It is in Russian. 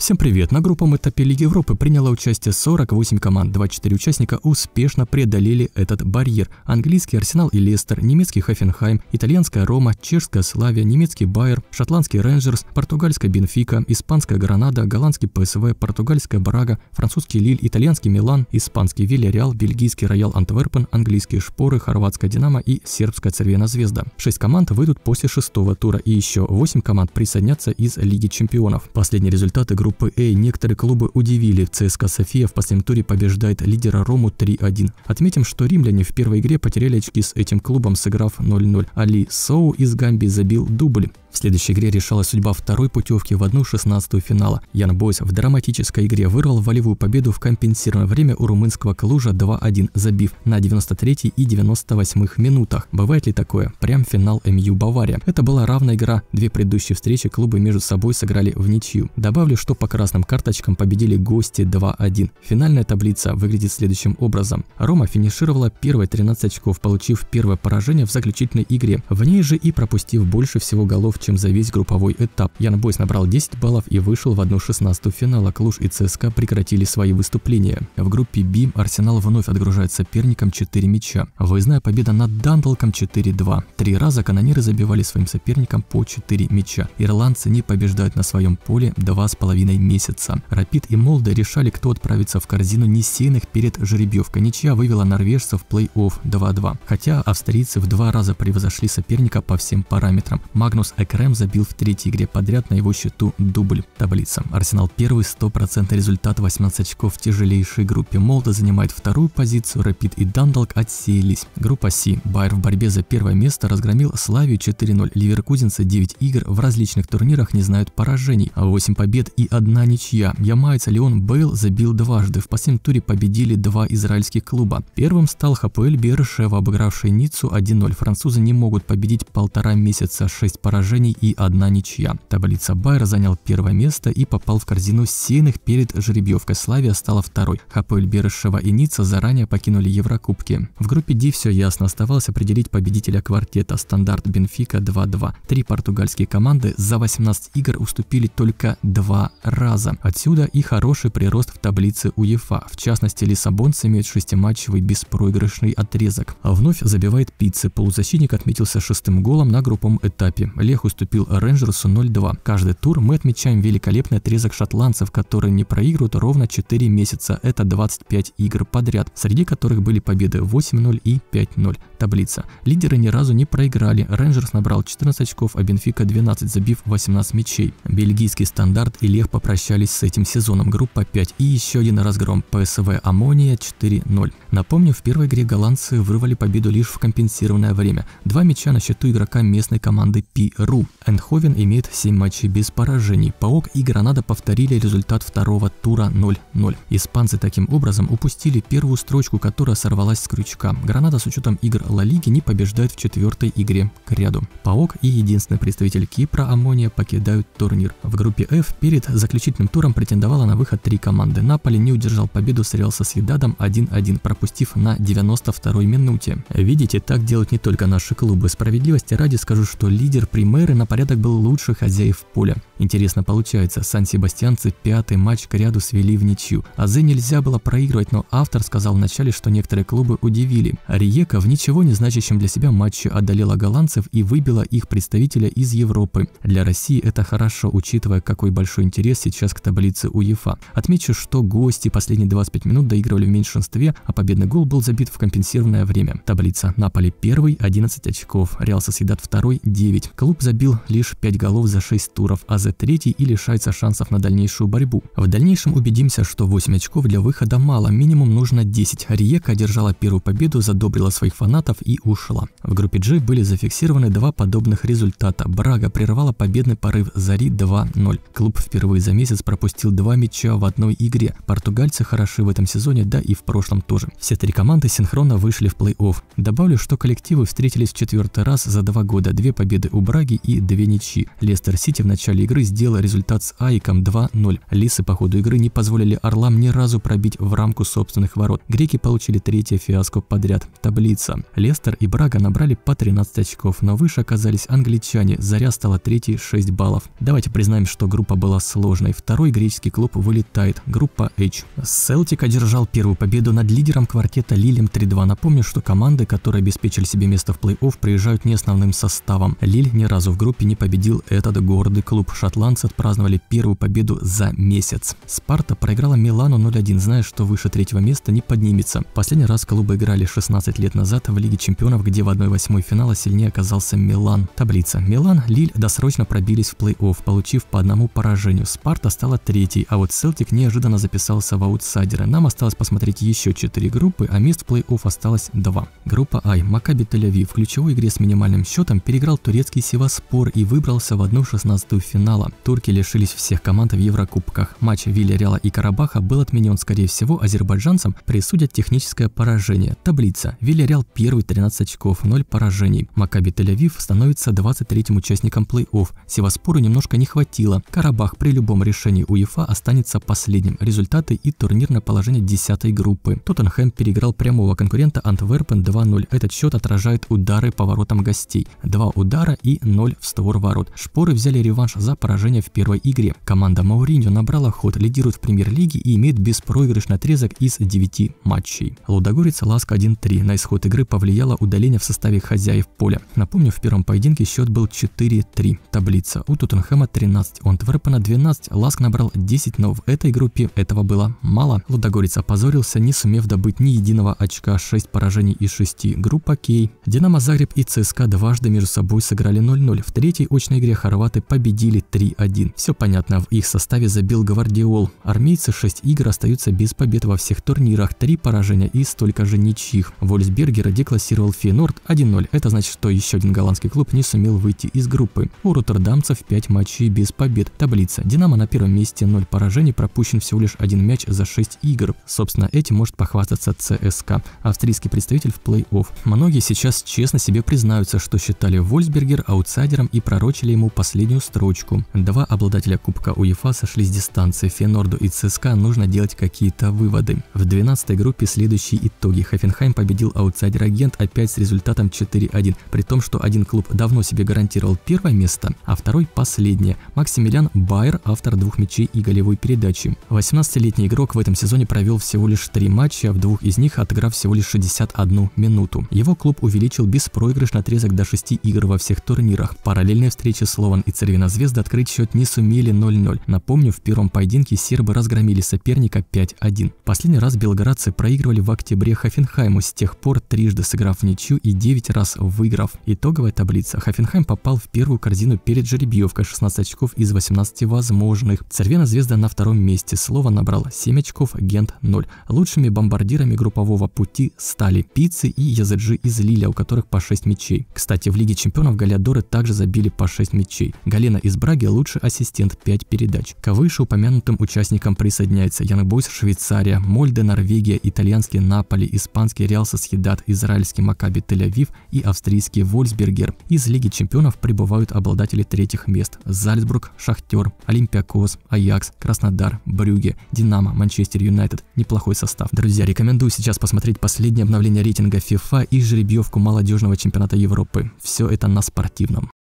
Всем привет! На групповом Этапе Лиги Европы приняло участие 48 команд, 24 участника успешно преодолели этот барьер. Английский Арсенал и Лестер, немецкий Хофенхайм, итальянская Рома, чешская Славия, немецкий Байер, шотландский Рейнджерс, португальская Бенфика, испанская Гранада, голландский ПСВ, португальская Брага, французский Лиль, итальянский Милан, испанский Вильяреал, бельгийский Роял Антверпен, английские Шпоры, хорватская Динамо и сербская Цервена Звезда. 6 команд выйдут после шестого тура и еще 8 команд присоединятся из Лиги Чемпионов. Последние результаты группы группы А некоторые клубы удивили. ЦСКА София в последнем туре побеждает лидера Рому 3-1. Отметим, что римляне в первой игре потеряли очки с этим клубом, сыграв 0-0. Али Соу из Гамби забил дубль. В следующей игре решалась судьба второй путевки в 1-16 финала. Ян Бойс в драматической игре вырвал волевую победу в компенсированное время у румынского Клужа 2-1, забив на 93 и 98 минутах. Бывает ли такое? Прям финал МЮ Бавария. Это была равная игра. Две предыдущие встречи клубы между собой сыграли в ничью. Добавлю, что по красным карточкам победили гости 2-1. Финальная таблица выглядит следующим образом. Рома финишировала первой 13 очков, получив первое поражение в заключительной игре. В ней же и пропустив больше всего голов, чем за весь групповой этап. Ян Бойс набрал 10 баллов и вышел в 1-16 финала. Клуж и ЦСКА прекратили свои выступления. В группе B Арсенал вновь отгружает соперникам 4 мяча. Выездная победа над Дандалком 4-2. Три раза канониры забивали своим соперникам по 4 мяча. Ирландцы не побеждают на своем поле 2,5 половиной месяца. Рапид и Молда решали, кто отправится в корзину несейных перед жеребьевкой. Ничья вывела норвежцев в плей-офф 2-2. Хотя австрийцы в два раза превзошли соперника по всем параметрам. Магнус Экрем забил в третьей игре подряд на его счету дубль. Таблица. Арсенал первый, 100% результат, 18 очков в тяжелейшей группе. Молда занимает вторую позицию, Рапид и Дандалк отсеялись. Группа Си. Байер в борьбе за первое место разгромил Славию 4-0. Ливеркузинцы 9 игр в различных турнирах не знают поражений, а 8 побед и 1 одна ничья. Ямайца Леон Бейл забил дважды. В последнем туре победили два израильских клуба. Первым стал ХПЛ Бершева, обыгравший Ниццу 1-0. Французы не могут победить полтора месяца, 6 поражений и одна ничья. Таблица Байер занял первое место и попал в корзину сильных перед жеребьевкой. Славия стала второй. ХПЛ Бершева и Ницца заранее покинули Еврокубки. В группе D все ясно. Оставалось определить победителя квартета. Стандарт Бенфика 2-2. Три португальские команды за 18 игр уступили только два раза. Отсюда и хороший прирост в таблице УЕФА. В частности, лиссабонцы имеют шестиматчевый беспроигрышный отрезок. А вновь забивает пиццы. Полузащитник отметился шестым голом на групповом этапе. Лех уступил Рейнджерсу 0-2. Каждый тур мы отмечаем великолепный отрезок шотландцев, которые не проигрывают ровно 4 месяца. Это 25 игр подряд, среди которых были победы 8-0 и 5-0. Таблица. Лидеры ни разу не проиграли. Рейнджерс набрал 14 очков, а Бенфика 12, забив 18 мячей. Бельгийский стандарт и Лех попрощались с этим сезоном. Группа 5 и еще один разгром. ПСВ Амония 4-0. Напомню, в первой игре голландцы вырвали победу лишь в компенсированное время. Два мяча на счету игрока местной команды Пи.ру. Энховен имеет 7 матчей без поражений. Паук и Гранада повторили результат второго тура 0-0. Испанцы таким образом упустили первую строчку, которая сорвалась с крючка. Гранада с учетом игр Ла Лиги не побеждают в четвертой игре к ряду. ПАОК и единственный представитель Кипра Амония покидают турнир. В группе F перед заключительным туром претендовала на выход три команды. Наполи не удержал победу с Реал Соседадом 1-1, пропустив на 92-й минуте. Видите, так делают не только наши клубы. Справедливости ради скажу, что лидер Примеры на порядок был лучше хозяев поля. Интересно получается, сан-себастьянцы пятый матч к ряду свели в ничью. Азы нельзя было проигрывать, но автор сказал вначале, что некоторые клубы удивили. Риека в ничего не значащем для себя матче одолела голландцев и выбила их представителя из Европы. Для России это хорошо, учитывая, какой большой интерес сейчас к таблице УЕФА. Отмечу, что гости последние 25 минут доигрывали в меньшинстве, а победный гол был забит в компенсированное время. Таблица. Наполи 1, 11 очков. Реал Соседат 2, 9. Клуб забил лишь 5 голов за 6 туров, а за третий и лишается шансов на дальнейшую борьбу. В дальнейшем убедимся, что 8 очков для выхода мало, минимум нужно 10. Риека одержала первую победу, задобрила своих фанатов и ушла. В группе G были зафиксированы два подобных результата. Брага прервала победный порыв Зари 2-0. Клуб впервые за месяц пропустил два мяча в одной игре. Португальцы хороши в этом сезоне, да и в прошлом тоже. Все три команды синхронно вышли в плей-офф. Добавлю, что коллективы встретились в четвертый раз за два года. Две победы у Браги и две ничьи. Лестер Сити в начале игры игры сделала результат с Аиком 2-0. Лисы по ходу игры не позволили Орлам ни разу пробить в рамку собственных ворот. Греки получили третье фиаско подряд. Таблица. Лестер и Брага набрали по 13 очков, но выше оказались англичане. Заря стала третьей 6 баллов. Давайте признаем, что группа была сложной. Второй греческий клуб вылетает. Группа H. Селтик одержал первую победу над лидером квартета Лилем 3-2. Напомню, что команды, которые обеспечили себе место в плей-офф, приезжают не основным составом. Лиль ни разу в группе не победил этот гордый клуб атланцы отпраздновали первую победу за месяц. Спарта проиграла Милану 0-1, зная, что выше третьего места не поднимется. Последний раз клубы играли 16 лет назад в Лиге Чемпионов, где в 1-8 финала сильнее оказался Милан. Таблица. Милан, Лиль досрочно пробились в плей-офф, получив по одному поражению. Спарта стала третьей, а вот Селтик неожиданно записался в аутсайдеры. Нам осталось посмотреть еще 4 группы, а мест в плей-офф осталось 2. Группа Ай. Макаби Тель-Авив в ключевой игре с минимальным счетом переиграл турецкий Севаспор и выбрался в 1-16 финал финала. Турки лишились всех команд в Еврокубках. Матч Вильяреала и Карабаха был отменен, скорее всего, азербайджанцам присудят техническое поражение. Таблица. Вильяреал первый 13 очков, 0 поражений. Макаби Тель-Авив становится 23-м участником плей-офф. Севаспору немножко не хватило. Карабах при любом решении УЕФА останется последним. Результаты и турнирное положение 10 группы. Тоттенхэм переиграл прямого конкурента Антверпен 2-0. Этот счет отражает удары по воротам гостей. Два удара и 0 в створ ворот. Шпоры взяли реванш за поражения в первой игре. Команда Мауриньо набрала ход, лидирует в премьер-лиге и имеет беспроигрышный отрезок из 9 матчей. Лудогорец Ласк 1-3. На исход игры повлияло удаление в составе хозяев поля. Напомню, в первом поединке счет был 4-3. Таблица. У Тоттенхэма 13, у Антверпена 12, Ласк набрал 10, но в этой группе этого было мало. Лудогорец опозорился, не сумев добыть ни единого очка, 6 поражений из 6. Группа Кей. Динамо Загреб и ЦСКА дважды между собой сыграли 0-0. В третьей очной игре хорваты победили 3-1. Все понятно, в их составе забил Гвардиол. Армейцы 6 игр остаются без побед во всех турнирах, 3 поражения и столько же ничьих. Вольсбергер деклассировал Фейнорд 1-0. Это значит, что еще один голландский клуб не сумел выйти из группы. У роттердамцев 5 матчей без побед. Таблица. Динамо на первом месте 0 поражений, пропущен всего лишь один мяч за 6 игр. Собственно, этим может похвастаться ЦСК, австрийский представитель в плей-офф. Многие сейчас честно себе признаются, что считали Вольсбергер аутсайдером и пророчили ему последнюю строчку. Два обладателя Кубка УЕФА сошли с дистанции. Фенорду и ЦСКА нужно делать какие-то выводы. В 12-й группе следующие итоги. Хофенхайм победил аутсайдер-агент опять с результатом 4-1, при том, что один клуб давно себе гарантировал первое место, а второй – последнее. Максимилиан Байер, автор двух мячей и голевой передачи. 18-летний игрок в этом сезоне провел всего лишь три матча, в двух из них отыграв всего лишь 61 минуту. Его клуб увеличил беспроигрышный отрезок до 6 игр во всех турнирах. Параллельные встречи Слован и Цервина Звезда открыть счет не сумели 0-0. Напомню, в первом поединке сербы разгромили соперника 5-1. Последний раз белградцы проигрывали в октябре Хофенхайму, с тех пор трижды сыграв в ничью и 9 раз выиграв. Итоговая таблица. Хофенхайм попал в первую корзину перед жеребьевкой 16 очков из 18 возможных. Цервена звезда на втором месте. Слово набрал 7 очков, Гент 0. Лучшими бомбардирами группового пути стали Пиццы и Языджи из Лиля, у которых по 6 мячей. Кстати, в Лиге чемпионов Галиадоры также забили по 6 мячей. Галена из Браги Норвегия лучший ассистент 5 передач. К вышеупомянутым участникам присоединяется Янбойс Швейцария, Мольда Норвегия, итальянский Наполи, испанский Реал Сосхедат, израильский Макаби Тель-Авив и австрийский Вольсбергер. Из Лиги чемпионов прибывают обладатели третьих мест – Зальцбург, Шахтер, Олимпиакос, Аякс, Краснодар, Брюге, Динамо, Манчестер Юнайтед. Неплохой состав. Друзья, рекомендую сейчас посмотреть последнее обновление рейтинга FIFA и жеребьевку молодежного чемпионата Европы. Все это на спортивном.